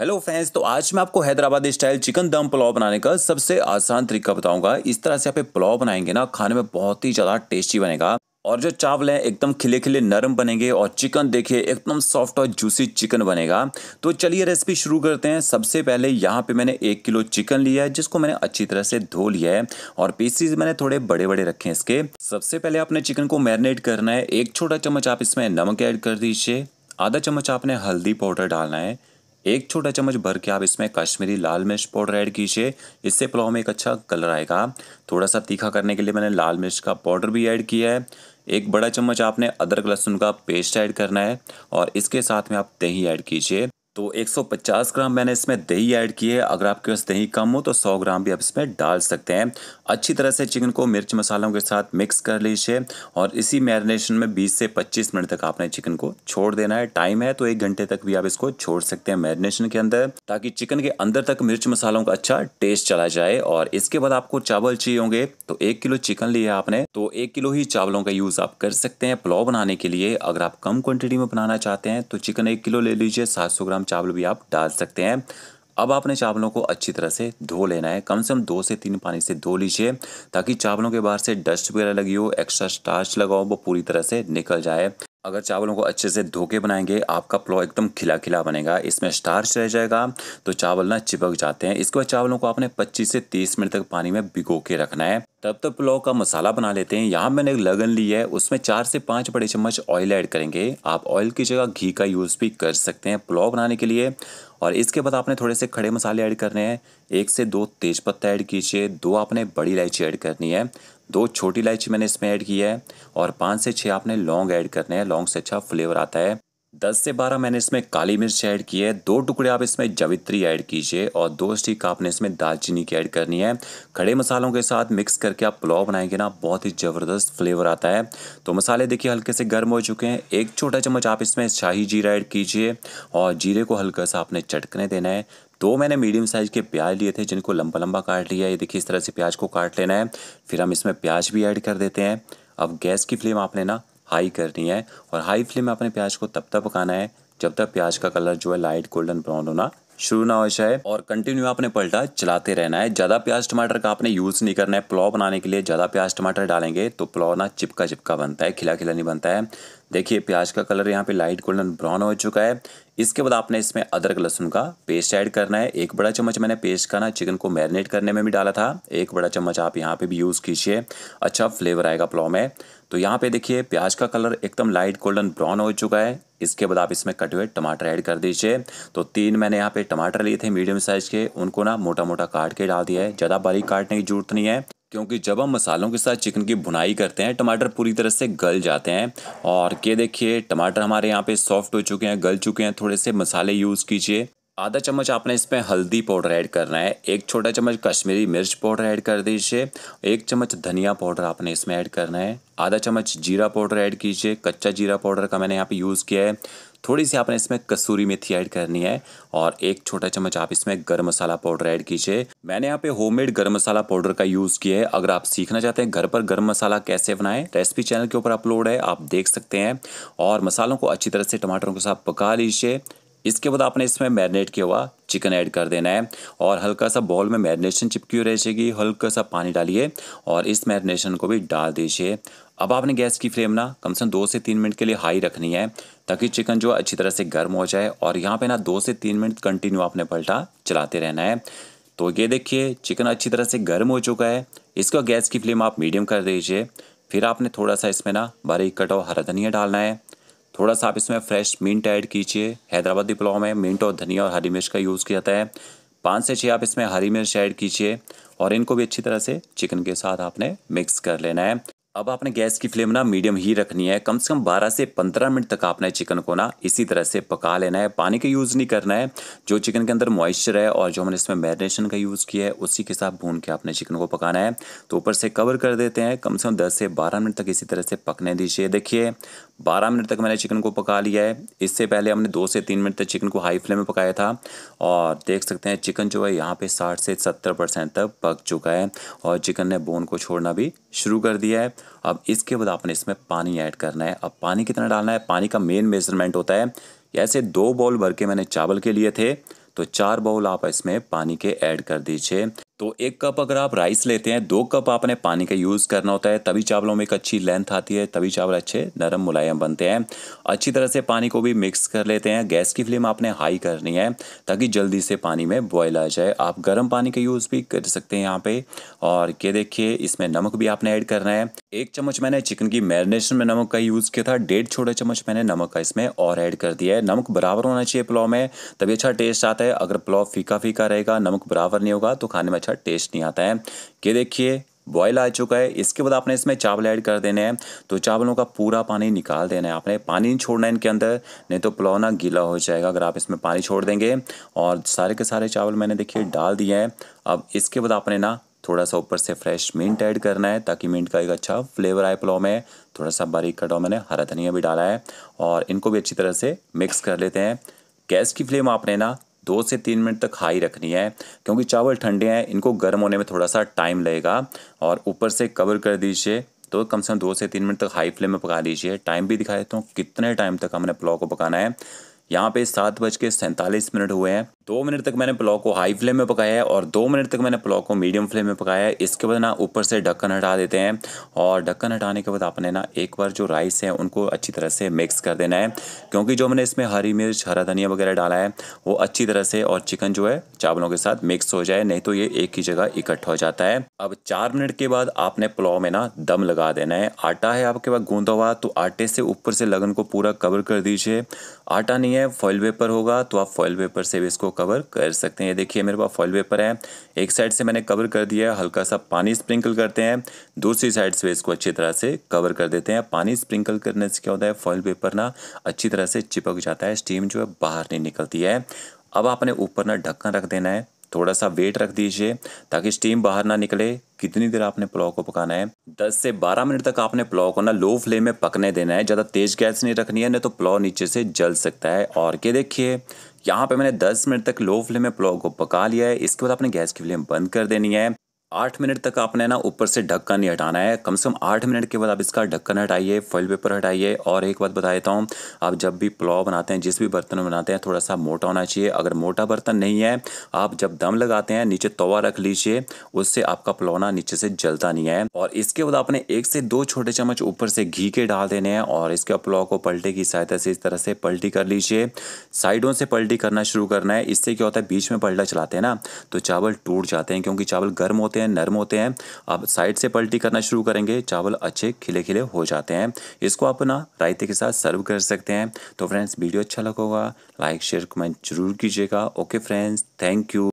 hello friends तो आज मैं आपको हैदराबादी स्टाइल चिकन दम पुलाव बनाने का सबसे आसान तरीका बताऊंगा इस तरह से आप पुलाव बनाएंगे ना खाने में बहुत ही ज़्यादा टेस्टी बनेगा और जो चावल हैं एकदम खिले खिले नरम बनेंगे और चिकन देखिए एकदम सॉफ्ट और जूसी चिकन बनेगा तो चलिए रेसिपी शुरू करते हैं सबसे पहले यहाँ पे मैंने एक किलो चिकन लिया है जिसको मैंने अच्छी तरह से धो लिया है और पीसीज मैंने थोड़े बड़े बड़े रखे हैं इसके सबसे पहले आपने चिकन को मैरिनेट करना है एक छोटा चम्मच आप इसमें नमक ऐड कर दीजिए आधा चम्मच आपने हल्दी पाउडर डालना है एक छोटा चम्मच भर के आप इसमें कश्मीरी लाल मिर्च पाउडर ऐड कीजिए इससे पुलाव में एक अच्छा कलर आएगा थोड़ा सा तीखा करने के लिए मैंने लाल मिर्च का पाउडर भी ऐड किया है एक बड़ा चम्मच आपने अदरक लहसुन का पेस्ट ऐड करना है और इसके साथ में आप दही ऐड कीजिए तो 150 ग्राम मैंने इसमें दही ऐड की है अगर आपके पास दही कम हो तो 100 ग्राम भी आप इसमें डाल सकते हैं अच्छी तरह से चिकन को मिर्च मसालों के साथ मिक्स कर लीजिए और इसी मैरिनेशन में 20 से 25 मिनट तक आपने चिकन को छोड़ देना है टाइम है तो एक घंटे तक भी आप इसको छोड़ सकते हैं मैरिनेशन के अंदर ताकि चिकन के अंदर तक मिर्च मसालों का अच्छा टेस्ट चला जाए और इसके बाद आपको चावल चाहिए होंगे तो एक किलो चिकन लिया आपने तो एक किलो ही चावलों का यूज़ आप कर सकते हैं पुलाव बनाने के लिए अगर आप कम क्वान्टिटी में बनाना चाहते हैं तो चिकन एक किलो ले लीजिए सात ग्राम चावल भी आप डाल सकते हैं अब आपने चावलों को अच्छी तरह से धो लेना है कम से कम दो से तीन पानी से धो लीजिए ताकि चावलों के बाहर से डस्ट वगैरह लगी हो एक्स्ट्रा स्टार्च लगाओ वो पूरी तरह से निकल जाए अगर चावलों को अच्छे से धो के बनाएंगे आपका पुलाव एकदम खिला खिला बनेगा इसमें स्टार्च रह जाएगा तो चावल ना चिपक जाते हैं इसके बाद चावलों को आपने 25 से 30 मिनट तक पानी में भिगो के रखना है तब तक तो पुलाव का मसाला बना लेते हैं यहाँ मैंने एक लगन ली है उसमें चार से पाँच बड़े चम्मच ऑयल ऐड करेंगे आप ऑयल की जगह घी का यूज़ भी कर सकते हैं पुलाव बनाने के लिए और इसके बाद आपने थोड़े से खड़े मसाले ऐड करने हैं एक से दो तेज़पत्ता ऐड कीजिए दो आपने बड़ी इलायची ऐड करनी है दो छोटी इलायची मैंने इसमें ऐड की है और पाँच से छः आपने लौंग ऐड करने हैं लौंग से अच्छा फ्लेवर आता है दस से बारह मैंने इसमें काली मिर्च ऐड की है दो टुकड़े आप इसमें जवित्री ऐड कीजिए और दो स्टिक आपने इसमें दालचीनी की ऐड करनी है खड़े मसालों के साथ मिक्स करके आप पुलाव बनाएंगे ना बहुत ही ज़बरदस्त फ्लेवर आता है तो मसाले देखिए हल्के से गर्म हो चुके हैं एक छोटा चम्मच आप इसमें शाही जीरा ऐड कीजिए और जीरे को हल्का सा आपने चटकने देना है दो मैंने मीडियम साइज़ के प्याज लिए थे जिनको लंबा लंबा काट लिया है देखिए इस तरह से प्याज को काट लेना है फिर हम इसमें प्याज भी ऐड कर देते हैं अब गैस की फ्लेम आपने ना हाई करनी है और हाई फ्लेम में अपने प्याज को तब तक पकाना है जब तक प्याज का कलर जो है लाइट गोल्डन ब्राउन होना शुरू ना हो जाए और कंटिन्यू आपने पलटा चलाते रहना है ज़्यादा प्याज टमाटर का आपने यूज़ नहीं करना है पुलाव बनाने के लिए ज़्यादा प्याज टमाटर डालेंगे तो पुलाव ना चिपका चिपका बनता है खिला खिला नहीं बनता है देखिए प्याज का कलर यहाँ पे लाइट गोल्डन ब्राउन हो चुका है इसके बाद आपने इसमें अदरक लहसुन का पेस्ट ऐड करना है एक बड़ा चम्मच मैंने पेस्ट का ना चिकन को मैरिनेट करने में भी डाला था एक बड़ा चम्मच आप यहाँ पे भी यूज़ कीजिए अच्छा फ्लेवर आएगा पुलाव में तो यहाँ पे देखिए प्याज का कलर एकदम लाइट गोल्डन ब्राउन हो चुका है इसके बाद आप इसमें कटे हुए टमाटर ऐड कर दीजिए तो तीन मैंने यहाँ पे टमाटर लिए थे मीडियम साइज़ के उनको ना मोटा मोटा काट के डाल दिया है ज़्यादा बारीक काटने की जरूरत नहीं है क्योंकि जब हम मसालों के साथ चिकन की भुनाई करते हैं टमाटर पूरी तरह से गल जाते हैं और ये देखिए टमाटर हमारे यहाँ पे सॉफ्ट हो चुके हैं गल चुके हैं थोड़े से मसाले यूज़ कीजिए आधा चम्मच आपने इसमें हल्दी पाउडर ऐड करना है एक छोटा चम्मच कश्मीरी मिर्च पाउडर ऐड कर दीजिए एक चम्मच धनिया पाउडर आपने इसमें ऐड करना है आधा चम्मच जीरा पाउडर ऐड कीजिए कच्चा जीरा पाउडर का मैंने यहाँ पे यूज़ किया है थोड़ी सी आपने इसमें कसूरी मेथी ऐड करनी है और एक छोटा चम्मच आप इसमें गर्म मसाला पाउडर ऐड कीजिए मैंने यहाँ पे होममेड गर्म मसाला पाउडर का यूज़ किया है अगर आप सीखना चाहते हैं घर पर गर्म मसाला कैसे बनाएं रेसिपी चैनल के ऊपर अपलोड है आप देख सकते हैं और मसालों को अच्छी तरह से टमाटरों के साथ पका लीजिए इसके बाद आपने इसमें मैरिनेट किया हुआ चिकन ऐड कर देना है और हल्का सा बॉल में मैरिनेशन चिपकी हुई रह जाएगी हल्का सा पानी डालिए और इस मैरिनेशन को भी डाल दीजिए अब आपने गैस की फ्लेम ना कम से कम दो से तीन मिनट के लिए हाई रखनी है ताकि चिकन जो अच्छी तरह से गर्म हो जाए और यहाँ पे ना दो से तीन मिनट कंटिन्यू आपने पलटा चलाते रहना है तो ये देखिए चिकन अच्छी तरह से गर्म हो चुका है इसका गैस की फ्लेम आप मीडियम कर दीजिए फिर आपने थोड़ा सा इसमें ना बारीक कटा हुआ हरा धनिया डालना है थोड़ा सा आप इसमें फ्रेश मिंट ऐड कीजिए हैदराबादी पुलाव में मिंट और धनिया और हरी मिर्च का यूज़ किया जाता है पाँच से छः आप इसमें हरी मिर्च ऐड कीजिए और इनको भी अच्छी तरह से चिकन के साथ आपने मिक्स कर लेना है अब आपने गैस की फ्लेम ना मीडियम ही रखनी है कम से कम 12 से 15 मिनट तक आपने चिकन को ना इसी तरह से पका लेना है पानी का यूज़ नहीं करना है जो चिकन के अंदर मॉइस्चर है और जो हमने इसमें मैरिनेशन का यूज़ किया है उसी के साथ भून के आपने चिकन को पकाना है तो ऊपर से कवर कर देते हैं कम से कम दस से बारह मिनट तक इसी तरह से पकने दीजिए देखिए 12 मिनट तक मैंने चिकन को पका लिया है इससे पहले हमने दो से तीन मिनट तक चिकन को हाई फ्लेम में पकाया था और देख सकते हैं चिकन जो है यहाँ पे 60 से 70 परसेंट तक पक चुका है और चिकन ने बोन को छोड़ना भी शुरू कर दिया है अब इसके बाद आपने इसमें पानी ऐड करना है अब पानी कितना डालना है पानी का मेन मेजरमेंट होता है ऐसे दो बाउल भर के मैंने चावल के लिए थे तो चार बाउल आप इसमें पानी के ऐड कर दीजिए तो एक कप अगर आप राइस लेते हैं दो कप आपने पानी का यूज़ करना होता है तभी चावलों में एक अच्छी लेंथ आती है तभी चावल अच्छे नरम मुलायम बनते हैं अच्छी तरह से पानी को भी मिक्स कर लेते हैं गैस की फ्लेम आपने हाई करनी है ताकि जल्दी से पानी में बॉयल आ जाए आप गर्म पानी का यूज़ भी कर सकते हैं यहाँ पर और ये देखिए इसमें नमक भी आपने ऐड करना है एक चम्मच मैंने चिकन की मैरिनेशन में नमक का यूज़ किया था डेढ़ छोटे चम्मच मैंने नमक का इसमें और ऐड कर दिया है नमक बराबर होना चाहिए पुलाव में तभी अच्छा टेस्ट आता है अगर पुलाव फीका फीका रहेगा नमक बराबर नहीं होगा तो खाने में अच्छा टेस्ट नहीं आता है ये देखिए बॉयल आ चुका है इसके बाद आपने इसमें चावल ऐड कर देने हैं तो चावलों का पूरा पानी निकाल देना है आपने पानी नहीं छोड़ना है इनके अंदर नहीं तो पुलाव ना गीला हो जाएगा अगर आप इसमें पानी छोड़ देंगे और सारे के सारे चावल मैंने देखिए डाल दिए हैं अब इसके बाद आपने ना थोड़ा सा ऊपर से फ्रेश मिंट ऐड करना है ताकि मिंट का एक अच्छा फ्लेवर आए पुलाव में थोड़ा सा बारीक कटाओ मैंने हरा धनिया भी डाला है और इनको भी अच्छी तरह से मिक्स कर लेते हैं गैस की फ्लेम आपने ना दो से तीन मिनट तक हाई रखनी है क्योंकि चावल ठंडे हैं इनको गर्म होने में थोड़ा सा टाइम लगेगा और ऊपर से कवर कर दीजिए तो कम से कम दो से तीन मिनट तक हाई फ्लेम में पका लीजिए टाइम भी दिखा देता तो हूँ कितने टाइम तक हमने पुलाव को पकाना है यहाँ पे सात बज के सैंतालीस मिनट हुए हैं दो मिनट तक मैंने पुलाव को हाई फ्लेम में पकाया है और दो मिनट तक मैंने पुलाव को मीडियम फ्लेम में पकाया है इसके बाद ना ऊपर से ढक्कन हटा देते हैं और ढक्कन हटाने के बाद आपने ना एक बार जो राइस है उनको अच्छी तरह से मिक्स कर देना है क्योंकि जो मैंने इसमें हरी मिर्च हरा धनिया वगैरह डाला है वो अच्छी तरह से और चिकन जो है चावलों के साथ मिक्स हो जाए नहीं तो ये एक ही जगह इकट्ठा हो जाता है अब चार मिनट के बाद आपने पुलाव में ना दम लगा देना है आटा है आपके पास गूंदा हुआ तो आटे से ऊपर से लगन को पूरा कवर कर दीजिए आटा नहीं है है फॉइल पेपर होगा तो आप फॉइल पेपर से भी इसको कवर कर सकते हैं ये देखिए मेरे पास फॉइल पेपर है एक साइड से मैंने कवर कर दिया है हल्का सा पानी स्प्रिंकल करते हैं दूसरी साइड से इसको अच्छी तरह से कवर कर देते हैं पानी स्प्रिंकल करने से क्या होता है फॉइल पेपर ना अच्छी तरह से चिपक जाता है स्टीम जो है बाहर नहीं निकलती है अब आपने ऊपर ना ढक्कन रख देना है थोड़ा सा वेट रख दीजिए ताकि स्टीम बाहर ना निकले कितनी देर आपने पुलाव को पकाना है 10 से 12 मिनट तक आपने पुलाव को ना लो फ्लेम में पकने देना है ज़्यादा तेज़ गैस नहीं रखनी है नहीं तो पुलाव नीचे से जल सकता है और के देखिए यहाँ पे मैंने 10 मिनट तक लो फ्लेम में पुलाव को पका लिया है इसके बाद आपने गैस की फ्लेम बंद कर देनी है आठ मिनट तक आपने ना ऊपर से ढक्कन नहीं हटाना है कम से कम आठ मिनट के बाद आप इसका ढक्कन हटाइए फॉइल पेपर हटाइए और एक बात बता देता हूँ आप जब भी पुलाव बनाते हैं जिस भी बर्तन में बनाते हैं थोड़ा सा मोटा होना चाहिए अगर मोटा बर्तन नहीं है आप जब दम लगाते हैं नीचे तवा रख लीजिए उससे आपका पुलौना नीचे से जलता नहीं है और इसके बाद आपने एक से दो छोटे चम्मच ऊपर से घी के डाल देने हैं और इसके पुलाव को पलटे की सहायता से इस तरह से पलटी कर लीजिए साइडों से पलटी करना शुरू करना है इससे क्या होता है बीच में पलटा चलाते हैं ना तो चावल टूट जाते हैं क्योंकि चावल गर्म होते होते हैं नर्म होते हैं आप साइड से पलटी करना शुरू करेंगे चावल अच्छे खिले खिले हो जाते हैं इसको आप ना रायते के साथ सर्व कर सकते हैं तो फ्रेंड्स वीडियो अच्छा लगेगा लाइक शेयर कमेंट जरूर कीजिएगा ओके फ्रेंड्स थैंक यू